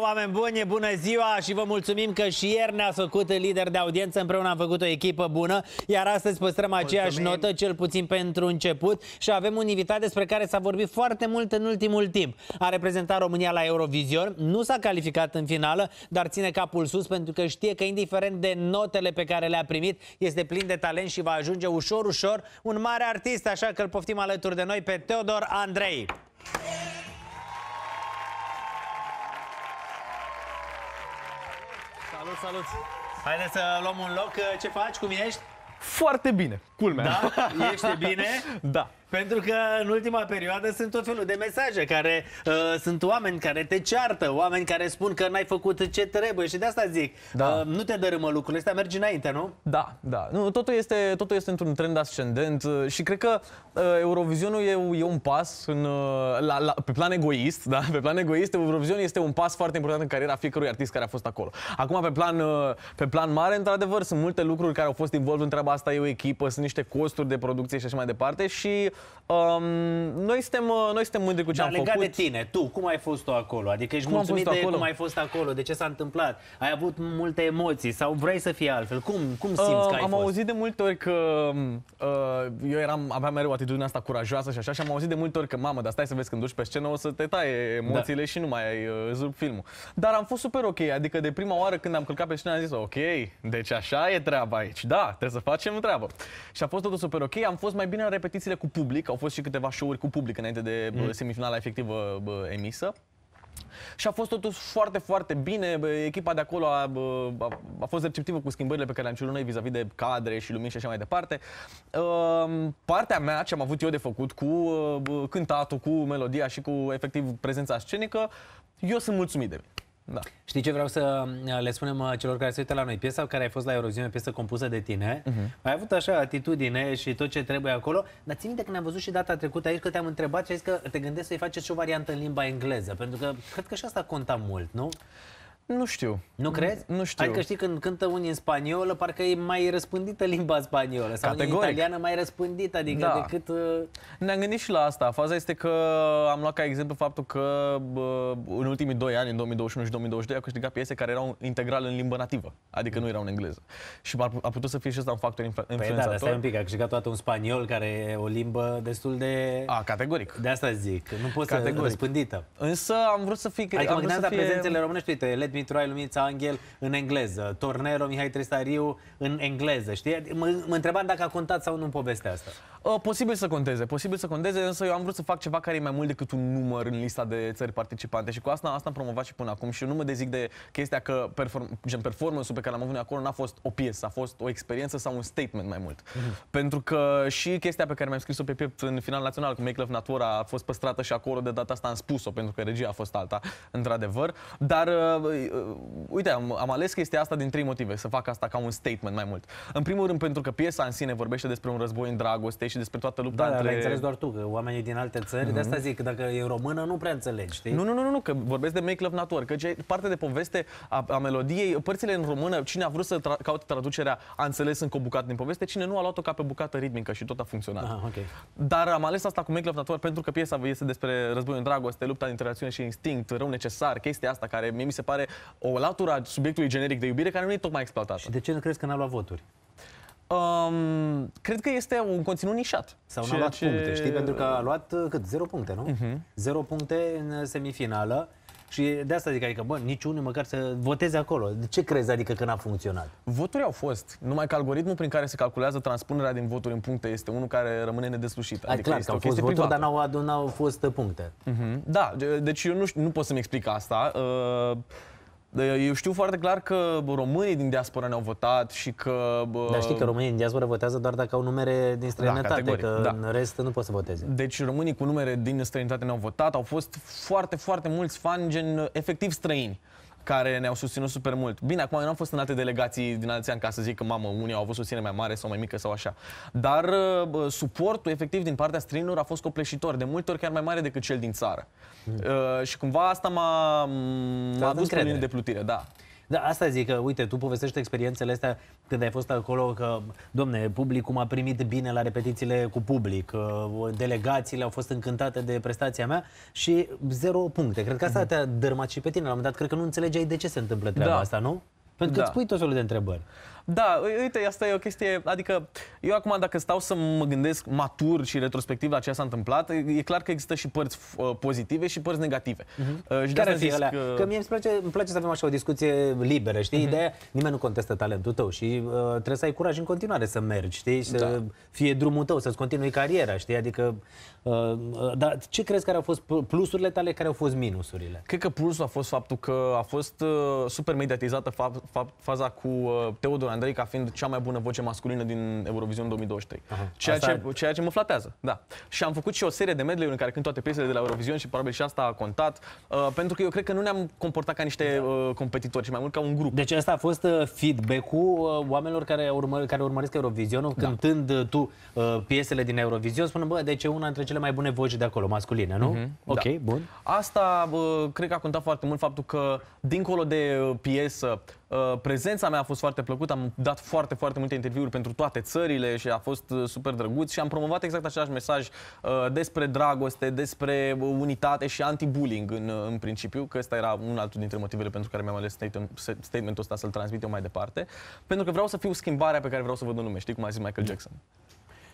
Oameni buni, bună ziua și vă mulțumim că și ieri ne-a făcut lider de audiență, împreună am făcut o echipă bună, iar astăzi păstrăm aceeași mulțumim. notă, cel puțin pentru început, și avem un invitat despre care s-a vorbit foarte mult în ultimul timp. A reprezentat România la Eurovision, nu s-a calificat în finală, dar ține capul sus pentru că știe că indiferent de notele pe care le-a primit, este plin de talent și va ajunge ușor, ușor un mare artist, așa că îl poftim alături de noi pe Teodor Andrei. Yeah! Salut, Haideți să luăm un loc. Ce faci? Cum ești? Foarte bine culmea. Da? Ești bine? da. Pentru că în ultima perioadă sunt tot felul de mesaje care uh, sunt oameni care te ceartă, oameni care spun că n-ai făcut ce trebuie și de asta zic. Da. Uh, nu te dărâmă lucrurile astea, mergi înainte, nu? Da, da. Nu, totul este, totul este într-un trend ascendent uh, și cred că uh, Eurovizionul e, e un pas în, uh, la, la, pe plan egoist, da? Pe plan egoist, Eurovizionul este un pas foarte important în cariera fiecărui artist care a fost acolo. Acum, pe plan, uh, pe plan mare, într-adevăr, sunt multe lucruri care au fost involvate în treaba asta, e o echipă, sunt niște niște costuri de producție și așa mai departe și um, noi, suntem, uh, noi suntem mândri cu ce Dar am legat făcut. de tine, tu, cum ai fost tu acolo? Adică ești cum mulțumit de acolo? cum ai fost acolo, de ce s-a întâmplat, ai avut multe emoții sau vrei să fie altfel? Cum, cum simți uh, că um, ai am fost? auzit de multe ori că um, uh, eu eram, aveam mereu atitudinea asta curajoasă și așa și am auzit de multe ori că mamă, dar stai să vezi când duci pe scenă o să te taie emoțiile da. și nu mai ai uh, zup filmul. Dar am fost super ok, adică de prima oară când am călcat pe scenă am zis ok, deci așa e treaba aici, da, trebuie să facem treabă. Și și a fost totul super ok. Am fost mai bine în repetițiile cu public, au fost și câteva show-uri cu public înainte de mm. semifinala efectivă bă, emisă. Și a fost totuși foarte, foarte bine. Echipa de acolo a, a, a fost receptivă cu schimbările pe care le-am cerut noi vis-a-vis de cadre și lumini și așa mai departe. Ehm, partea mea, ce am avut eu de făcut cu cântatul, cu melodia și cu efectiv prezența scenică, eu sunt mulțumit de mine. Da. Știi ce vreau să mm, le spunem uh, celor care se uită la noi? Piesa care a fost la Eurovision, piesă compusă de tine, uh-huh. Mhm. ai avut așa atitudine și tot ce trebuie acolo, dar țin minte că ne-am văzut și data trecută aici că te-am întrebat și ai zis că te gândești să-i faci și o variantă în limba engleză, pentru că cred că și asta conta mult, nu? Nu știu. Nu mm. crezi? Nu știu. Adică știi, când cântă unii în spaniolă, parcă e mai răspândită limba spaniolă. Sau în italiană mai răspândită, adică da. decât... Uh, Ne-am gândit și la asta. Faza este că am luat ca exemplu faptul că bă, în ultimii doi ani, în 2021 și 2022, au câștigat piese care erau integral în limbă nativă. Adică nu erau în engleză. Și a putut să fie și asta un factor influ- păi influențator. Păi da, dar un pic. A câștigat toată un spaniol care e o limbă destul de... A, categoric. De asta zic. Nu poți categoric. să răspândită. Însă am vrut să fie... Adică am vrut să fie... prezențele românești, uite, ai Lumița Angel în engleză, Tornero Mihai Tristariu în engleză, știi? Adică mă, mă întrebam dacă a contat sau nu în povestea asta. Uh, posibil să conteze, posibil să conteze, însă eu am vrut să fac ceva care e mai mult decât un număr în lista de țări participante și cu asta asta am promovat și până acum și eu nu mă dezic de chestia că perform, performance-ul pe care l-am avut acolo n-a fost o piesă, a fost o experiență sau un statement mai mult. Uh mhm. -huh. Pentru că și chestia pe care mi-am scris-o pe piept în final național cu Make Love Natura a fost păstrată și acolo de data asta am spus-o pentru că regia a fost alta, într-adevăr, dar uh, Păi, uh, uite, am, am ales este asta din trei motive, să fac asta ca un statement mai mult. În primul rând pentru că piesa în sine vorbește despre un război în dragoste și despre toată lupta da, da între... Da, înțeles doar tu, că oamenii din alte țări, mm-hmm. de asta mhm. zic, că dacă e română nu prea înțelegi, știi? Nu, nu, nu, nu, că vorbesc de Make Love Nature, că parte de poveste a, a melodiei, părțile în română, cine a vrut să tra- caute traducerea a înțeles încă o bucată din poveste, cine nu a luat-o ca pe bucată ritmică și tot a funcționat. Ah, okay. Dar am ales asta cu Make Love Nature pentru că piesa este despre război în dragoste, lupta dintre rațiune și instinct, rău necesar, chestia asta care mie mi se pare o latură a subiectului generic de iubire care nu e tocmai exploatată. Și de ce nu crezi că n-a luat voturi? Um, cred că este un conținut nișat. Sau n-a luat ce... puncte, știi? Pentru că a luat uh, cât? zero puncte, nu? Uh-huh. Zero puncte în semifinală. Și de asta zic, adică, bă, niciunul măcar să voteze acolo. De ce crezi, adică, că n-a funcționat? Voturi au fost, numai că algoritmul prin care se calculează transpunerea din voturi în puncte este unul care rămâne nedeslușit. Adică, clar, că au fost voturi, dar n-au, adunat, au fost puncte. Uh-huh. Da, deci eu nu, știu, nu pot să-mi explic asta. Uh, eu știu foarte clar că românii din diaspora ne-au votat și că... Bă... Dar știi că românii din diaspora votează doar dacă au numere din da, străinătate, da, că da. în rest nu pot să voteze. Deci românii cu numere din străinătate ne-au votat, au fost foarte, foarte mulți fani, gen efectiv străini care ne-au susținut super mult. Bine, acum eu n-am fost în alte delegații din alți ani ca să zic că, mamă, unii au avut susținere mai mare sau mai mică sau așa. Dar uh, suportul efectiv din partea străinilor a fost copleșitor, de multe ori chiar mai mare decât cel din țară. Mm. Uh, și cumva asta m-a, m-a dus pe de plutire, da. Da, asta zic că, uite, tu povestești experiențele astea când ai fost acolo, că, domne, publicul m-a primit bine la repetițiile cu public, delegațiile au fost încântate de prestația mea și zero puncte. Cred că asta mhm. te-a dărmat și pe tine la un moment dat. Cred că nu înțelegeai de ce se întâmplă treaba da. asta, nu? Pentru că da. îți pui tot felul de întrebări. Da, uite, asta e o chestie, adică eu acum dacă stau să mă gândesc matur și retrospectiv la ce s-a întâmplat, e clar că există și părți uh, pozitive și părți negative. Uh-huh. Și Care zic, că... că mie îmi place, îmi place să avem așa o discuție liberă, știi? Uh-huh. Mhm. Ideea, nimeni nu contestă talentul tău și uh, trebuie să ai curaj în continuare să mergi, știi? Să da. fie drumul tău, să-ți continui cariera, știi? Adică, uh, uh, dar ce crezi care au fost plusurile tale, care au fost minusurile? Cred că plusul a fost faptul că a fost super mediatizată fa- fa- faza cu Teodor Andrei ca fiind cea mai bună voce masculină din Eurovision 2023. Aha, ceea, ce, e... ceea ce mă flatează, da. Și am făcut și o serie de medley în care cânt toate piesele de la Eurovision și probabil și asta a contat, uh, pentru că eu cred că nu ne-am comportat ca niște da. uh, competitori, ci mai mult ca un grup. Deci asta a fost uh, feedback-ul uh, oamenilor care, urmă, care urmăresc Eurovisionul, da. cântând uh, tu uh, piesele din Eurovision, spunând, bă, de deci ce una dintre cele mai bune voci de acolo, masculine, nu? Uh-huh, ok, da. bun. Asta uh, cred că a contat foarte mult faptul că, dincolo de uh, piesă, Uh, prezența mea a fost foarte plăcută, am dat foarte, foarte multe interviuri pentru toate țările și a fost uh, super drăguț și am promovat exact același mesaj uh, despre dragoste, despre unitate și anti-bullying în, în principiu, că ăsta era un altul dintre motivele pentru care mi-am ales statementul ăsta să-l transmit eu mai departe, pentru că vreau să fiu schimbarea pe care vreau să văd în lume, știi cum a zis Michael Jackson.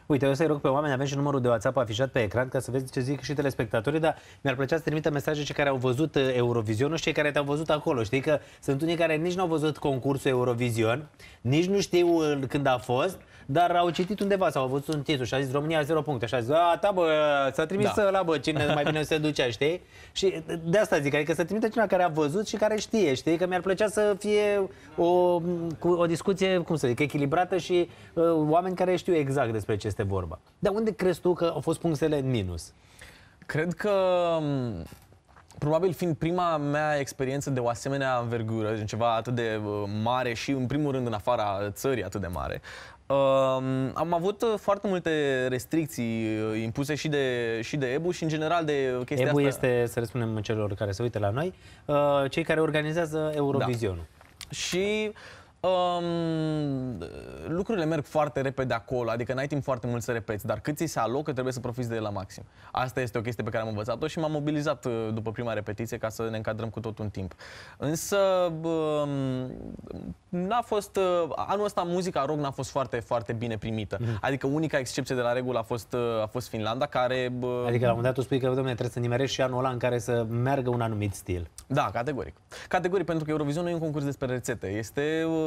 Uite, eu să-i rog pe oameni, avem și numărul de WhatsApp afișat pe ecran ca să vezi ce zic și telespectatorii, dar mi-ar plăcea să trimită mesaje cei care au văzut uh, Eurovision, și cei care te-au văzut acolo. Știi că sunt unii care nici nu au văzut concursul Eurovision, nici nu știu uh, când a fost, dar au citit undeva sau au văzut un titlu și a zis România 0 puncte și a zis, a, ta, bă, s-a trimis da. la bă, cine mai bine se ducea, știi? Și de asta zic, adică să trimită cineva care a văzut și care știe, știi? Că mi-ar plăcea să fie o, o discuție, cum să zic, echilibrată și uh, oameni care știu exact despre ce este este vorba. Dar unde crezi tu că au fost punctele în minus? Cred că probabil fiind prima mea experiență de o asemenea învergură, ceva atât de uh, mare și în primul rând în afara țării atât de mare, Um, am avut uh, foarte multe restricții uh, impuse și de, și de EBU și în general de chestia EBU asta. este, să răspundem celor care se uită la noi, uh, cei care organizează Eurovizionul. Da. Și uh, Um, lucrurile merg foarte repede acolo, adică n-ai timp foarte mult să repeți, dar cât ți se alocă trebuie să profiți de el la maxim. Asta este o chestie pe care am învățat-o și m-am mobilizat uh, după prima repetiție ca să ne încadrăm cu tot un timp. Însă um, n-a fost, uh, anul ăsta muzica rock n-a fost foarte, foarte bine primită. Mm-hmm. Adică unica excepție de la regulă a fost, a fost Finlanda, care... Uh, Adică la un moment dat tu spui că, domne, trebuie să nimerești și anul ăla în care să meargă un anumit stil. Da, categoric. Categoric, pentru că nu e un concurs despre rețete. Este uh,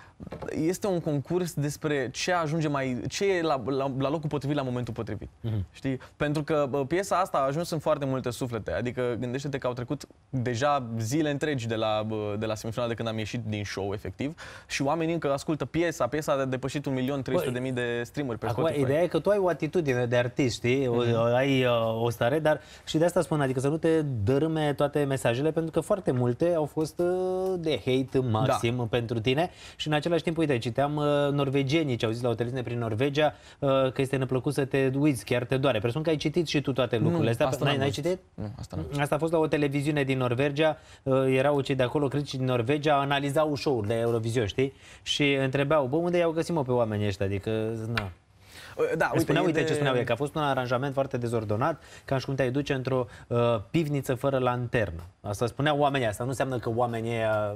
este un concurs despre ce ajunge mai, ce e la, la, la locul potrivit la momentul potrivit. Mm-hmm. Știi? Pentru că piesa asta a ajuns în foarte multe suflete. Adică gândește-te că au trecut deja zile întregi de la, de la semifinal de când am ieșit din show, efectiv, și oamenii încă ascultă piesa. Piesa a depășit 1.300.000 de de streamuri pe Acum, Spotify. Ideea e că tu ai o atitudine de artist, știi? mm-hmm. Ai uh, o stare, dar și de asta spun, adică să nu te dărâme toate mesajele, pentru că foarte multe au fost uh, de hate da. maxim da. pentru tine și în acel același timp, uite, citeam uh, norvegenii ce au zis la o televiziune prin Norvegia uh, că este neplăcut să te uiți, chiar te doare. Presupun că ai citit și tu toate lucrurile astea. Asta n-ai, ai citit? Nu, asta nu. Asta a fost la o televiziune din Norvegia, uh, erau cei de acolo, critici din Norvegia, analizau show de Eurovision, știi? Și întrebeau, bă, unde i-au găsit mă pe oamenii ăștia? Adică, na, da, uite, spunea, uite de... ce spuneau ei, că a fost un aranjament foarte dezordonat, ca și cum te-ai duce într-o uh, pivniță fără lanternă. Asta spuneau oamenii, asta nu înseamnă că oamenii aia,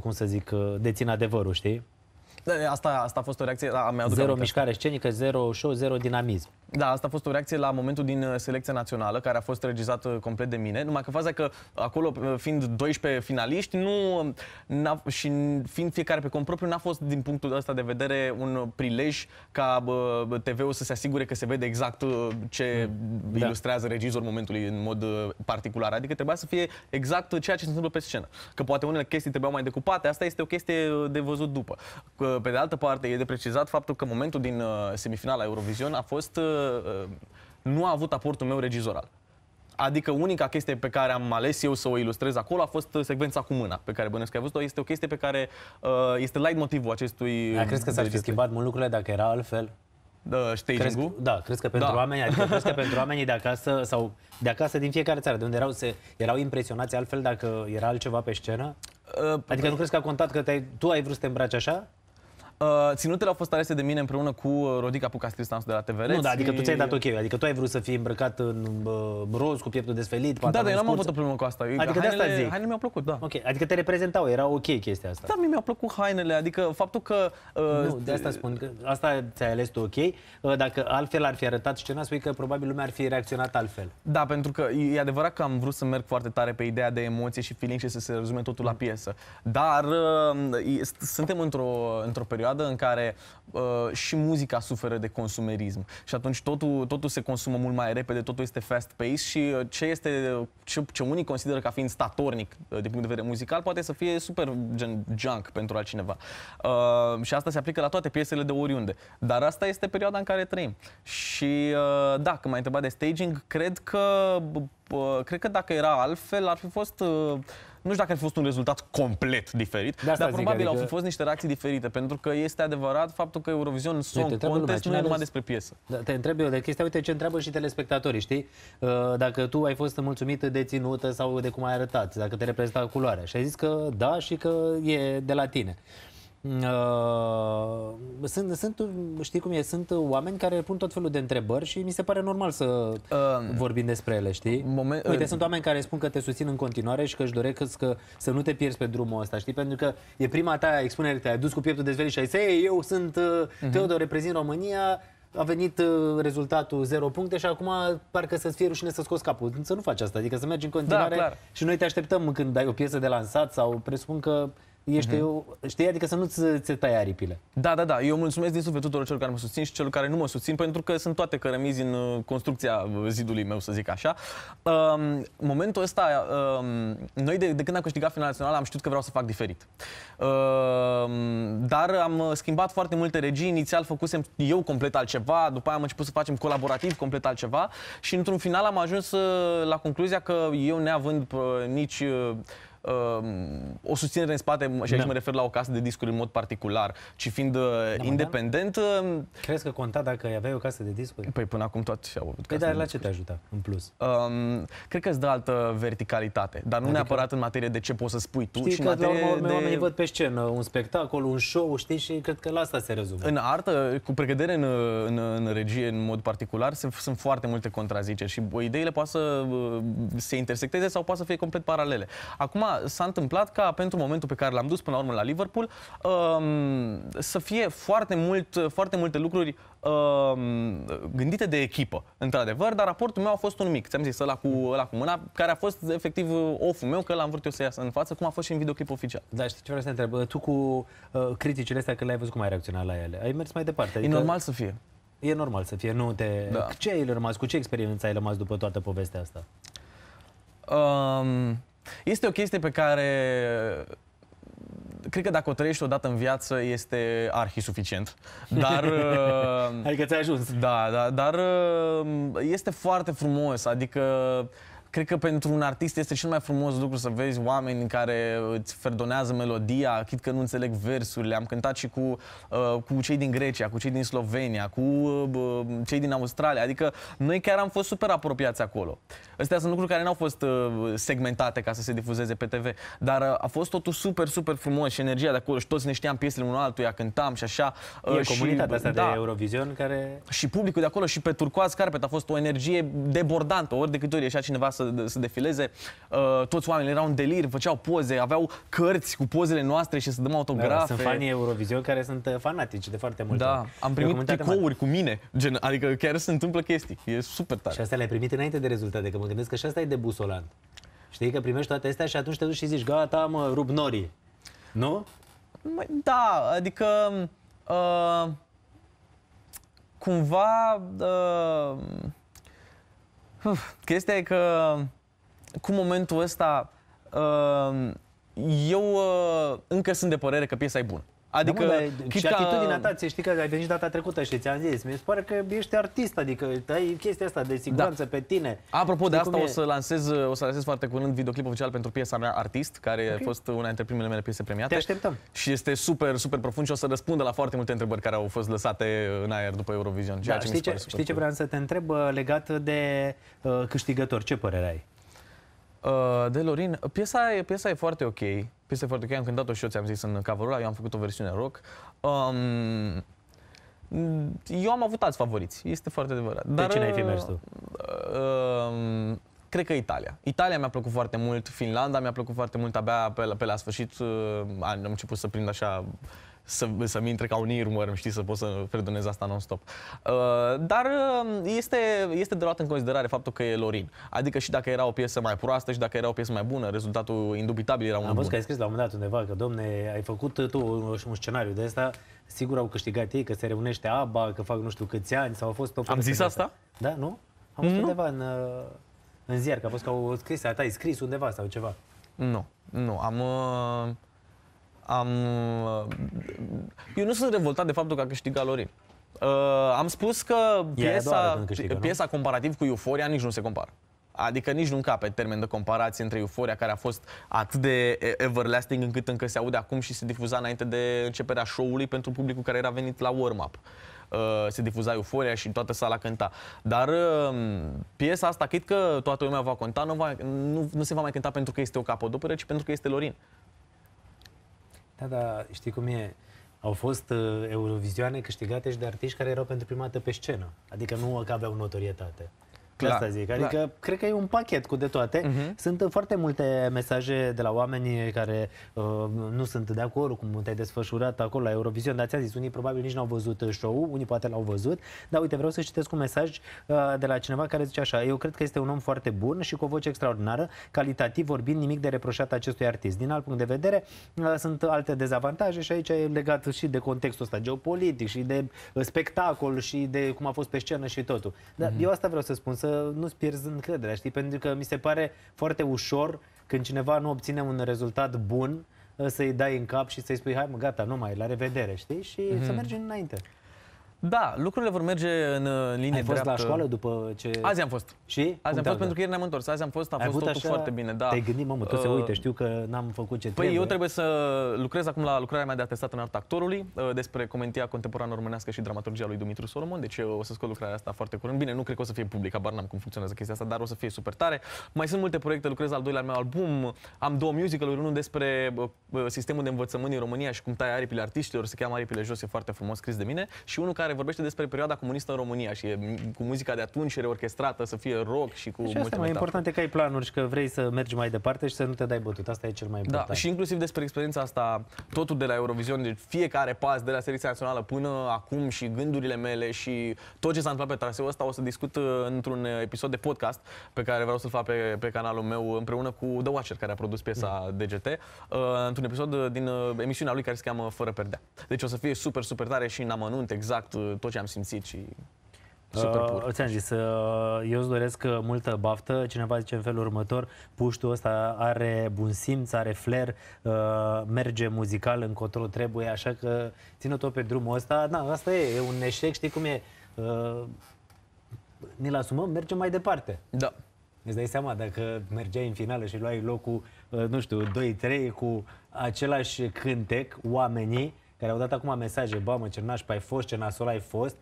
cum să zic, uh, dețin adevărul, știi? Da, asta, asta a fost o reacție, da, mi Zero mișcare scenică, zero show, zero dinamism. Da, asta a fost o reacție la momentul din uh, selecția națională, care a fost regizat uh, complet de mine, numai că faza că acolo, uh, fiind 12 finaliști, nu, și fiind fiecare pe cont propriu, n-a fost din punctul ăsta de vedere un prilej ca TV-ul să se asigure că se vede exact ce da. ilustrează regizorul momentului în mod particular. Adică trebuia să fie exact ceea ce se întâmplă pe scenă. Că poate unele chestii trebuiau mai decupate, asta este o chestie de văzut după. Că pe de altă parte, e de precizat faptul că momentul din uh, semifinala Eurovision a fost... Uh, uh, nu a avut aportul meu regizoral. Adică unica chestie pe care am ales eu să o ilustrez acolo a fost secvența cu mâna, pe care bănesc că ai văzut-o. Este o chestie pe care uh, este light motivul acestui... Dar crezi că s-ar fi schimbat mult lucrurile dacă era altfel? Da, Crezi, da, crezi că pentru da. oameni, adică crezi că pentru oamenii de acasă sau de acasă din fiecare țară, de unde erau, se, erau impresionați altfel dacă era altceva pe scenă? Uh, adică nu crezi că a contat că ai tu ai vrut să te îmbraci așa? Uh, ținutele au fost alese de mine împreună cu uh, Rodica Pucas Cristansu de la TVR. Nu, da, adică tu ți-ai dat ok, adică tu ai vrut să fii îmbrăcat în uh, roz cu pieptul desfelit, Da, dar eu n-am avut o problemă cu asta. Adică hainele, de asta zic. Hainele mi-au plăcut, da. Ok, adică te reprezentau, era ok chestia asta. Da, mi-au plăcut hainele, adică faptul că uh, Nu, de asta spun că asta ți-ai ales tu ok. Uh, dacă altfel ar fi arătat scena, spui că probabil lumea ar fi reacționat altfel. Da, pentru că e adevărat că am vrut să merg foarte tare pe ideea de emoție și feeling și să se rezume totul la piesă. Dar uh, suntem într-o într perioadă perioadă în care uh, și muzica suferă de consumerism. Și atunci totul, totul se consumă mult mai repede, totul este fast-paced și uh, ce este ce, ce unii consideră ca fiind statornic uh, din punct de vedere muzical poate să fie super gen junk pentru altcineva. Uh, și asta se aplică la toate piesele de oriunde. Dar asta este perioada în care trăim. Și uh, da, când m-ai întrebat de staging, cred că uh, cred că dacă era altfel ar fi fost uh, nu știu dacă ar fi fost un rezultat complet diferit, dar probabil adică... au fi adică- fost niște reacții diferite, pentru că este adevărat faptul că Eurovision Song Uite, Contest nu e numai despre piesă. Da, te întreb eu de chestia, uite ce întreabă și telespectatorii, știi? Uh, dacă tu ai fost mulțumit de ținută sau de cum ai arătat, dacă te reprezenta culoarea. Și ai zis că da și că e de la tine. Uh, sunt, sunt, știi cum e, sunt oameni care pun tot felul de întrebări și mi se pare normal să uh, vorbim despre ele, știi? Moment, Uite, uh, sunt oameni care spun că te susțin în continuare și că își doresc că, să nu te pierzi pe drumul ăsta, știi? Pentru că e prima ta expunere, te-ai dus cu pieptul dezvelit și ai zis, eu sunt uh-huh. Teodor, reprezint România, a venit uh, rezultatul 0 puncte și acum parcă să-ți fie rușine să scoți capul. Să nu faci asta, adică să mergi în da, continuare da, și noi te așteptăm când dai o piesă de lansat sau presupun că ești uh-huh. eu, știi, adică să nu-ți ți tai aripile. Da, da, da, eu mulțumesc din suflet tuturor celor care mă susțin și celor care nu mă susțin, pentru că sunt toate cărămizi în uh, construcția uh, zidului meu, să zic așa. Um, momentul ăsta, um, noi de, de când am câștigat finala națională am știut că vreau să fac diferit. Um, dar am uh, schimbat foarte multe regii, inițial făcusem eu complet altceva, după aia am început să facem colaborativ complet altceva și într-un final am ajuns la concluzia că eu neavând nici uh, o susținere în spate, și aici da. mă refer la o casă de discuri în mod particular, ci fiind da, uh, da. independent... Uh, Crezi că conta dacă aveai o casă de discuri? Păi până acum toate au avut Păi dar la ce te ajuta în plus? Um, cred că îți dă altă verticalitate, dar nu adică... neapărat în materie de ce poți să spui tu, știi și că, în materie la de... oamenii văd pe scenă un spectacol, un show, știi, și cred că la asta se rezumă. În artă, cu precădere în, în, în regie în mod particular, se, sunt foarte multe contraziceri și ideile poate să uh, se intersecteze sau poate să fie complet paralele. Acum, s-a întâmplat ca pentru momentul pe care l-am dus până la urmă la Liverpool um, să fie foarte, mult, foarte multe lucruri um, gândite de echipă, într-adevăr, dar raportul meu a fost un mic. Ți-am zis, ăla cu, ăla cu mâna, care a fost efectiv oful meu, că l-am vrut eu să iasă în față, cum a fost și în videoclip oficial. Da, știi ce vreau să te întreb? Ă, tu cu uh, criticile astea, când le-ai văzut cum ai reacționat la ele, ai mers mai departe. Adică... E normal să fie. E normal să fie, nu te... Da. Ce ai rămas? Cu ce experiență ai rămas după toată povestea asta? Um, este o chestie pe care cred că dacă o trăiești odată în viață este arhi suficient. Dar uh, adică ți-a ajuns. Da, da, dar uh, este foarte frumos. Adică cred că pentru un artist este cel mai frumos lucru să vezi oameni care îți ferdonează melodia, chit că nu înțeleg versurile. Am cântat și cu, uh, cu cei din Grecia, cu cei din Slovenia, cu uh, uh, cei din Australia. Adică noi chiar am fost super apropiați acolo. Astea sunt lucruri care n-au fost uh, segmentate ca să se difuzeze pe TV, dar uh, a fost totul super, super frumos și energia de acolo și toți ne știam piesele unul altuia, cântam și așa. Uh, e și, comunitatea asta da, de Eurovision care... Și publicul de acolo și pe Turcoaz Carpet a fost o energie debordantă, ori de câte ori ieșea cineva să să, să defileze. Uh, toți oamenii erau în delir, făceau poze, aveau cărți cu pozele noastre și să dăm autografe. Da, sunt fanii Eurovision care sunt uh, fanatici de foarte mult. Da, am primit tricouri cu mine, gen, adică chiar se întâmplă chestii. E super tare. Și astea le-ai primit înainte de rezultate, că mă gândesc că și asta e de busolan. Știi că primești toate astea și atunci te duci și zici, gata, mă, rup norii. Nu? Da, adică... Uh, cumva... Uh, Uf, chestia e că cu momentul ăsta uh, eu uh, încă sunt de părere că piesa e bună. Adică, da, mă, dar, și atitudinea ta, ți știi că ai venit data trecută și ți-am zis, mi se pare că ești artist, adică ai chestia asta de siguranță da. pe tine. Apropo știi de asta, o să, lansez, o să lansez foarte curând videoclip oficial pentru piesa mea Artist, care okay. a fost una dintre primele mele piese premiate. Te așteptăm. Și este super, super profund și o să răspundă la foarte multe întrebări care au fost lăsate în aer după Eurovision. Ceea da, ce știi, ce, știi ce vreau să te întreb uh, legat de uh, câștigător? Ce părere ai? Uh, de Lorin, piesa, piesa e foarte ok foarte Duchey, am cântat-o și eu, ți-am zis, în cover eu am făcut o versiune rock. Um, eu am avut alți favoriți, este foarte adevărat. Dar, cine ai fi mers tu? Uh, uh, cred că Italia. Italia mi-a plăcut foarte mult, Finlanda mi-a plăcut foarte mult, abia pe la, pe la sfârșit uh, am început să prind așa să, să intre ca un irmăr, știi, să pot să fredonez asta non-stop. Uh, dar uh, este, este de luat în considerare faptul că e Lorin. Adică și dacă era o piesă mai proastă și dacă era o piesă mai bună, rezultatul indubitabil era un Am văzut că ai scris la un moment dat undeva că, domne, ai făcut uh, tu un scenariu de asta, sigur au câștigat ei, că se reunește ABBA, că fac nu știu câți ani, sau a fost o... Am zis asta? Da, nu? Am mm-hmm. undeva în... Uh în ziar, că a fost ca o scrisă a ta, ai scris undeva sau ceva. Nu, nu, am... Uh, am uh, eu nu sunt revoltat de faptul că a câștigat Lorin. Uh, am spus că piesa, doară, piesa comparativ cu Euforia nici nu se compară. Adică nici nu încape termen de comparație între euforia care a fost atât de everlasting încât încă se aude acum și se difuza înainte de începerea show-ului pentru publicul care era venit la warm-up. Uh, se difuza euforia și toată sala cânta. Dar um, piesa asta, cred că toată lumea va cânta, nu, va, nu, nu se va mai cânta pentru că este o capodoperă, ci pentru că este Lorin. Da, da, știi cum e? Au fost uh, eurovizioane câștigate și de artiști care erau pentru prima dată pe scenă. Adică nu că aveau notorietate. Clar. Asta zic. Adică Clar. cred că e un pachet cu de toate. Uh-huh. Sunt foarte multe mesaje de la oameni care uh, nu sunt de acord cu cum te-ai desfășurat acolo la Eurovision, dar ți-a zis, unii probabil nici n-au văzut uh, show-ul, unii poate l-au văzut, dar uite, vreau să citesc un mesaj uh, de la cineva care zice așa, eu cred că este un om foarte bun și cu o voce extraordinară, calitativ vorbind, nimic de reproșat acestui artist. Din alt punct de vedere, uh, sunt alte dezavantaje și aici e legat și de contextul ăsta geopolitic și de uh, spectacol și de cum a fost pe scenă și totul. Dar uh-huh. eu asta vreau să spun, să nu-ți pierzi încrederea, știi? Pentru că mi se pare foarte ușor când cineva nu obține un rezultat bun ă, să-i dai în cap și să-i spui hai mă gata, nu mai, la revedere, știi? Și mm-hmm. să mhm. mergi înainte. Da, lucrurile vor merge în, uh, linie Ai fost dreaptă. la școală după ce... Azi am fost. Și? Azi am fost pentru că ieri ne-am întors. Azi am fost, a Ai fost totul așa... foarte bine. Da. Te-ai gândit, mamă, tu uh... se uite, știu că n-am făcut ce păi trebuie. eu trebuie să lucrez acum la lucrarea mea de atestat în art actorului uh, despre comentia contemporană românească și dramaturgia lui Dumitru Solomon, deci eu uh, o să scot lucrarea asta foarte curând. Bine, nu cred că o să fie publică, abar n-am cum funcționează chestia asta, dar o să fie super tare. Mai sunt multe proiecte, lucrez al doilea meu album, am două musical unul despre uh, uh, sistemul de învățământ în România și cum taie aripile artiștilor, se cheamă Aripile Jos, e foarte frumos scris de mine, și unul care vorbește despre perioada comunistă în România și e cu muzica de atunci reorchestrată să fie rock și cu și multe asta mai important e că ai planuri și că vrei să mergi mai departe și să nu te dai bătut. Asta e cel mai important. Da, și inclusiv despre experiența asta, totul de la Eurovision, de deci fiecare pas de la selecția națională până acum și gândurile mele și tot ce s-a întâmplat pe traseul ăsta o să discut uh, într-un episod de podcast pe care vreau să-l fac pe, pe canalul meu împreună cu The Watcher care a produs piesa da. Mm. DGT, uh, într-un episod din uh, emisiunea lui care se cheamă Fără Perdea. Deci o să fie super, super tare și în amănunt exact tot ce am simțit și uh, Super pur. Uh, ți-am zis, uh, eu îți doresc uh, multă baftă. Cineva zice în felul următor, puștul ăsta are bun simț, are flair, uh, merge muzical încotro trebuie, așa că țină tot pe drumul ăsta. Da, asta e, e un eșec, știi cum e? Uh, ne-l asumăm, mergem mai departe. Da. Îți dai seama, dacă mergeai în finală și luai locul, uh, nu știu, 2-3 cu același cântec, oamenii, care au dat acum mesaje, bă, mă, ce nașpa ai fost, ce nasol ai fost,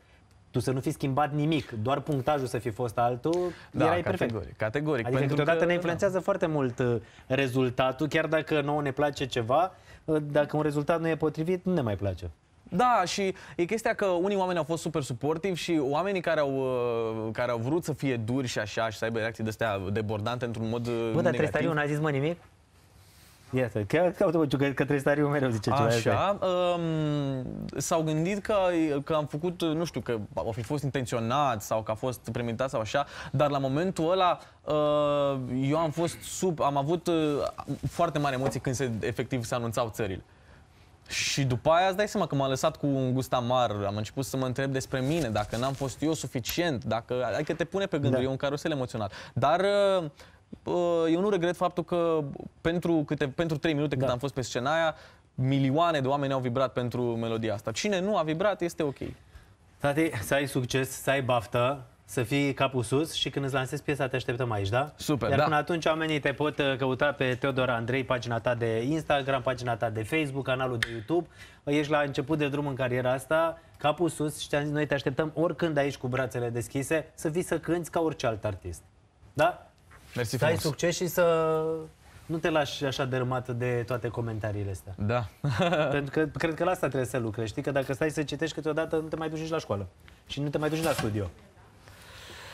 tu să nu fi schimbat nimic, doar punctajul să fi fost altul, da, erai categoric, perfect. Categoric. Adică pentru că, ne da. influențează da. foarte mult uh, rezultatul, chiar dacă nouă ne place ceva, uh, dacă un rezultat nu e potrivit, nu ne mai place. Da, și e chestia că unii oameni au fost super suportivi și oamenii care au, uh, care au vrut să fie duri și așa și să aibă reacții de-astea debordante într-un mod Bă, dar Trestariu n-a zis mă nimic? Iată, chiar că, uite, că, trebuie stariu mereu zice ceva. Așa, um, s-au gândit că, că am făcut, nu știu, că au fi fost intenționat sau că a fost premeditat sau așa, dar la momentul ăla uh, eu am fost sub, am avut uh, foarte mari emoții când se, efectiv se anunțau țările. Și după aia îți dai seama că m-a lăsat cu un gust amar, am început să mă întreb despre mine, dacă n-am fost eu suficient, dacă, adică te pune pe gânduri, da. e un carusel emoțional. Dar uh, eu nu regret faptul că pentru, câte, pentru 3 minute da. am fost pe scena aia, milioane de oameni au vibrat pentru melodia asta. Cine nu a vibrat, este ok. Tati, să ai succes, să ai baftă, să fii capul sus și când îți lansezi piesa te așteptăm aici, da? Super, Iar da. până atunci oamenii te pot uh, căuta pe Teodor Andrei, pagina ta de Instagram, pagina ta de Facebook, canalul de YouTube. Ești la început de drum în cariera asta, capul sus și noi te așteptăm oricând aici cu brațele deschise să vii să cânti ca orice alt artist. Da? Mersi să ai succes și să nu te lași așa dermat de toate comentariile astea. Da. Pentru că cred că la asta trebuie să lucrezi, știi? Că dacă stai să citești câteodată, nu te mai duci la școală. Și nu te mai duci la studio.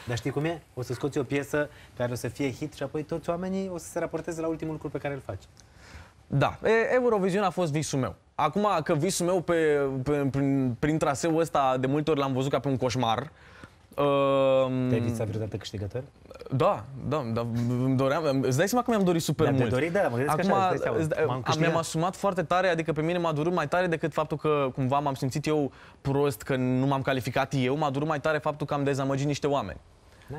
Dar știi cum e? O să scoți o piesă care o să fie hit și apoi toți oamenii o să se raporteze la ultimul lucru pe care îl faci. Da, Eurovision a fost visul meu. Acum că visul meu pe, pe, prin, prin traseul ăsta de multe ori l-am văzut ca pe un coșmar, uh, Ehm, Te-ai visat vreodată câștigător? Da, da, da îmi doream, îți dai seama că mi-am dorit super mi mult. Dorit, da, mă Acum, așa, îți dai seama, am, mi-am asumat foarte tare, adică pe mine m-a durut mai tare decât faptul că cumva m-am simțit eu prost, că nu m-am calificat eu, m-a durut mai tare faptul că am dezamăgit niște oameni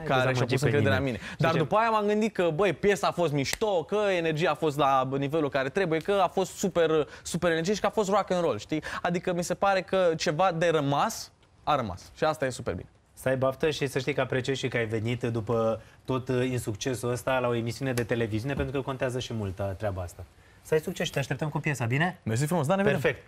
care și au pus încrederea în mine. Dar după aia m-am gândit că, băi, piesa a fost mișto, că energia a fost la nivelul care trebuie, că a fost super, super energie și că a fost rock and roll, știi? Adică mi se pare că ceva de rămas a rămas și asta e super bine să ai baftă și să știi că apreciez și că ai venit după tot insuccesul ăsta la o emisiune de televiziune, pentru că contează și mult uh, treaba asta. Să ai succes și te așteptăm cu piesa, bine? Mersi frumos, da, ne Perfect.